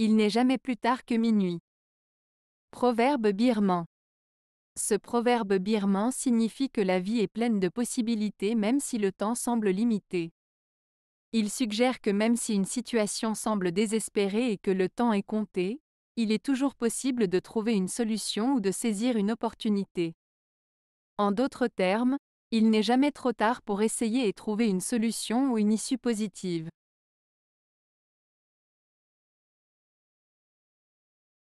Il n'est jamais plus tard que minuit. Proverbe birman. Ce proverbe birman signifie que la vie est pleine de possibilités même si le temps semble limité. Il suggère que même si une situation semble désespérée et que le temps est compté, il est toujours possible de trouver une solution ou de saisir une opportunité. En d'autres termes, il n'est jamais trop tard pour essayer et trouver une solution ou une issue positive.